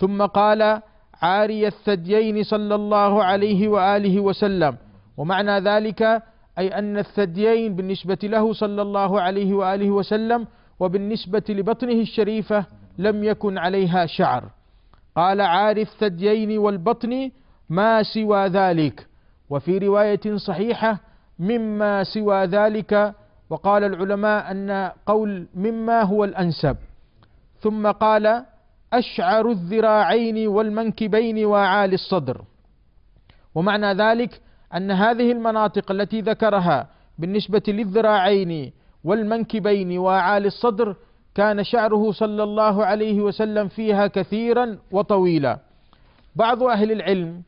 ثم قال عاري الثديين صلى الله عليه وآله وسلم ومعنى ذلك أي أن الثديين بالنسبة له صلى الله عليه وآله وسلم وبالنسبة لبطنه الشريفة لم يكن عليها شعر قال عاري الثديين والبطن ما سوى ذلك وفي رواية صحيحة مما سوى ذلك وقال العلماء أن قول مما هو الأنسب ثم قال أشعر الذراعين والمنكبين وأعالي الصدر ومعنى ذلك أن هذه المناطق التي ذكرها بالنسبة للذراعين والمنكبين وأعالي الصدر كان شعره صلى الله عليه وسلم فيها كثيرا وطويلا بعض أهل العلم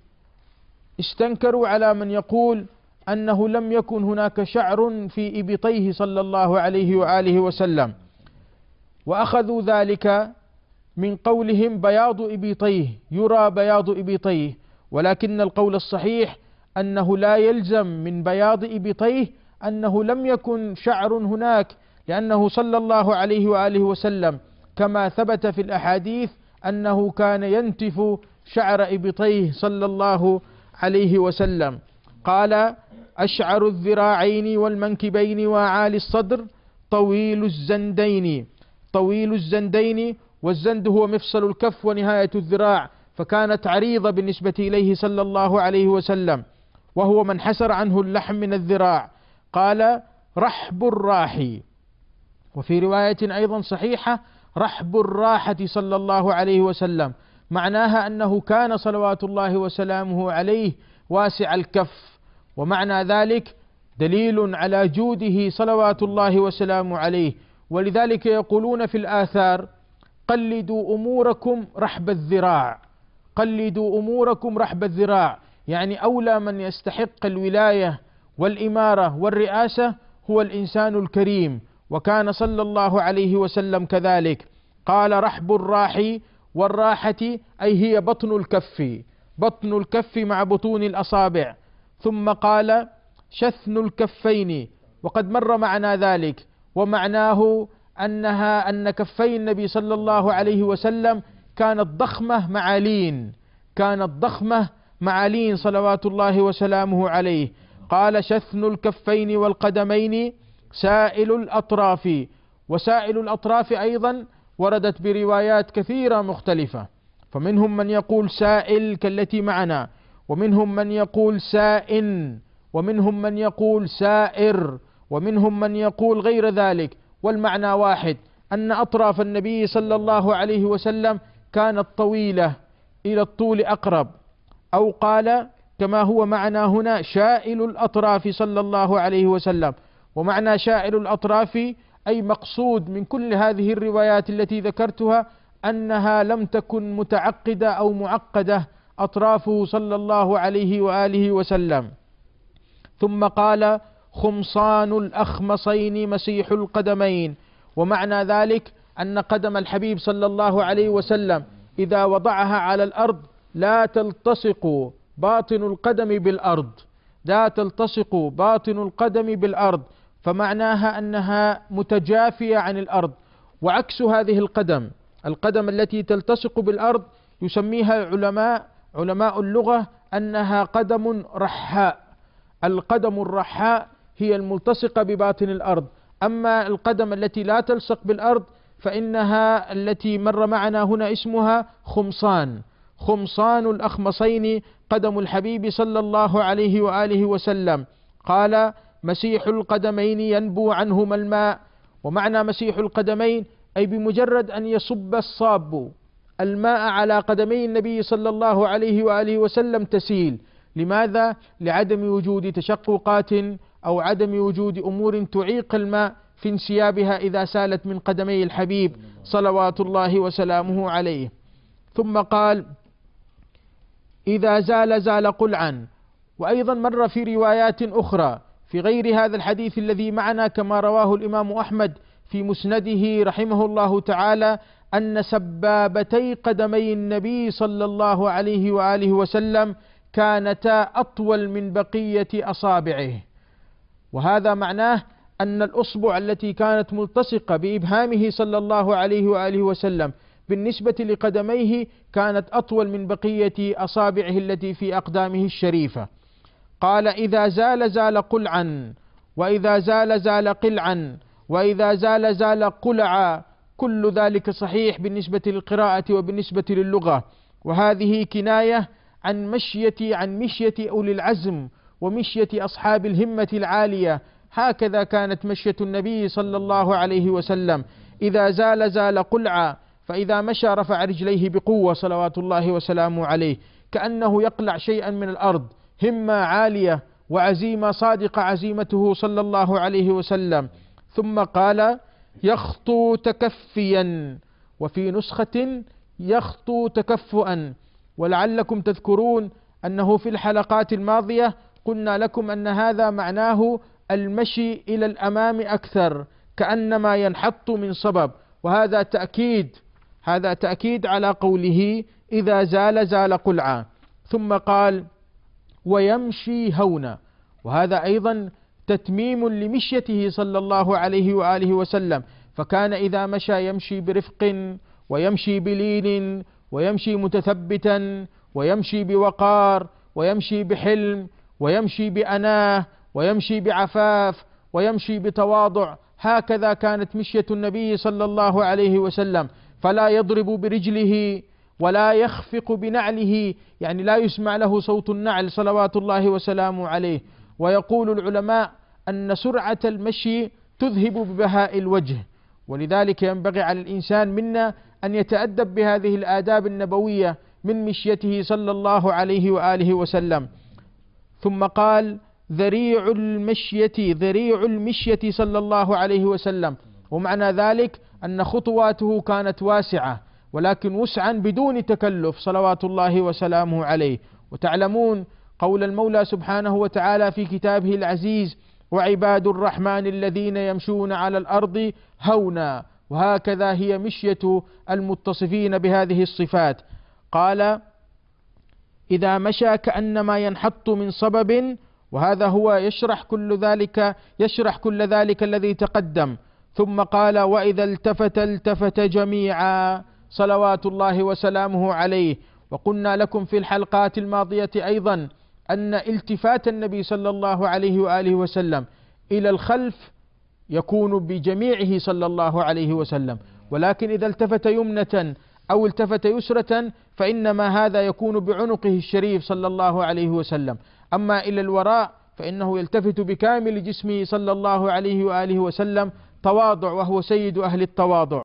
استنكروا على من يقول أنه لم يكن هناك شعر في إبطيه صلى الله عليه وآله وسلم وأخذوا ذلك من قولهم بياض إبيطيه يرى بياض إبيطيه ولكن القول الصحيح أنه لا يلزم من بياض إبطيه أنه لم يكن شعر هناك لأنه صلى الله عليه وآله وسلم كما ثبت في الأحاديث أنه كان ينتف شعر إبطيه صلى الله عليه وسلم قال أشعر الذراعين والمنكبين وأعالي الصدر طويل الزندين طويل الزندين والزند هو مفصل الكف ونهاية الذراع فكانت عريضة بالنسبة إليه صلى الله عليه وسلم وهو من حسر عنه اللحم من الذراع قال رحب الراحي وفي رواية أيضا صحيحة رحب الراحة صلى الله عليه وسلم معناها أنه كان صلوات الله وسلامه عليه واسع الكف ومعنى ذلك دليل على جوده صلوات الله وسلامه عليه ولذلك يقولون في الآثار قلدوا أموركم رحب الذراع قلدوا أموركم رحب الذراع يعني أولى من يستحق الولاية والإمارة والرئاسة هو الإنسان الكريم وكان صلى الله عليه وسلم كذلك قال رحب الراحي والراحة أي هي بطن الكف بطن الكف مع بطون الأصابع ثم قال شثن الكفين وقد مر معنا ذلك ومعناه أنها أن كفي النبي صلى الله عليه وسلم كانت ضخمة مع لين كانت ضخمة مع لين صلوات الله وسلامه عليه قال شثن الكفين والقدمين سائل الأطراف وسائل الأطراف أيضا وردت بروايات كثيرة مختلفة فمنهم من يقول سائل كالتي معنا ومنهم من يقول سائن ومنهم من يقول سائر ومنهم من يقول غير ذلك والمعنى واحد أن أطراف النبي صلى الله عليه وسلم كانت طويلة إلى الطول أقرب أو قال كما هو معنى هنا شائل الأطراف صلى الله عليه وسلم ومعنى شائل الأطراف أي مقصود من كل هذه الروايات التي ذكرتها أنها لم تكن متعقدة أو معقدة أطرافه صلى الله عليه وآله وسلم ثم قال خمصان الأخمصين مسيح القدمين ومعنى ذلك أن قدم الحبيب صلى الله عليه وسلم إذا وضعها على الأرض لا تلتصق باطن القدم بالأرض لا تلتصق باطن القدم بالأرض فمعناها أنها متجافية عن الأرض وعكس هذه القدم القدم التي تلتصق بالأرض يسميها العلماء علماء اللغة أنها قدم رحاء القدم الرحاء هي الملتصقة بباطن الأرض أما القدم التي لا تلصق بالأرض فإنها التي مر معنا هنا اسمها خمصان خمصان الأخمصين قدم الحبيب صلى الله عليه وآله وسلم قال مسيح القدمين ينبو عنهما الماء ومعنى مسيح القدمين أي بمجرد أن يصب الصاب الماء على قدمي النبي صلى الله عليه وآله وسلم تسيل لماذا؟ لعدم وجود تشققات أو عدم وجود أمور تعيق الماء في انسيابها إذا سالت من قدمي الحبيب صلوات الله وسلامه عليه ثم قال إذا زال زال قلعا وأيضا مر في روايات أخرى في غير هذا الحديث الذي معنا كما رواه الإمام أحمد في مسنده رحمه الله تعالى أن سبابتي قدمي النبي صلى الله عليه وآله وسلم كانتا أطول من بقية أصابعه وهذا معناه أن الأصبع التي كانت ملتصقة بإبهامه صلى الله عليه وآله وسلم بالنسبة لقدميه كانت أطول من بقية أصابعه التي في أقدامه الشريفة قال إذا زال زال قلعا وإذا زال زال قلعا وإذا زال زال قلعا كل ذلك صحيح بالنسبة للقراءة وبالنسبة للغة وهذه كناية عن مشية عن مشية أولي العزم ومشية أصحاب الهمة العالية هكذا كانت مشية النبي صلى الله عليه وسلم إذا زال زال قلعا فإذا مشى رفع رجليه بقوة صلوات الله وسلامه عليه كأنه يقلع شيئا من الأرض همة عالية وعزيمة صادقة عزيمته صلى الله عليه وسلم ثم قال يخطو تكفيا وفي نسخة يخطو تكفؤا ولعلكم تذكرون أنه في الحلقات الماضية قلنا لكم أن هذا معناه المشي إلى الأمام أكثر كأنما ينحط من صبب وهذا تأكيد هذا تأكيد على قوله إذا زال زال قلعا ثم قال ويمشي هونا وهذا أيضا تتميم لمشيته صلى الله عليه وآله وسلم فكان إذا مشى يمشي برفق ويمشي بلين ويمشي متثبتا ويمشي بوقار ويمشي بحلم ويمشي بأناه ويمشي بعفاف ويمشي بتواضع هكذا كانت مشية النبي صلى الله عليه وسلم فلا يضرب برجله ولا يخفق بنعله يعني لا يسمع له صوت النعل صلوات الله وسلامه عليه ويقول العلماء أن سرعة المشي تذهب ببهاء الوجه ولذلك ينبغي على الإنسان منا أن يتأدب بهذه الآداب النبوية من مشيته صلى الله عليه وآله وسلم ثم قال ذريع المشية ذريع المشية صلى الله عليه وسلم ومعنى ذلك أن خطواته كانت واسعة ولكن وسعا بدون تكلف صلوات الله وسلامه عليه وتعلمون قول المولى سبحانه وتعالى في كتابه العزيز وعباد الرحمن الذين يمشون على الأرض هونا وهكذا هي مشية المتصفين بهذه الصفات قال إذا مشى كأنما ينحط من صبب وهذا هو يشرح كل ذلك يشرح كل ذلك الذي تقدم ثم قال وإذا التفت التفت جميعا صلوات الله وسلامه عليه وقلنا لكم في الحلقات الماضية أيضا أن التفات النبي صلى الله عليه وآله وسلم إلى الخلف يكون بجميعه صلى الله عليه وسلم ولكن إذا التفت يمنة أو التفت يسرة فإنما هذا يكون بعنقه الشريف صلى الله عليه وسلم أما إلى الوراء فإنه يلتفت بكامل جسمه صلى الله عليه وآله وسلم تواضع وهو سيد أهل التواضع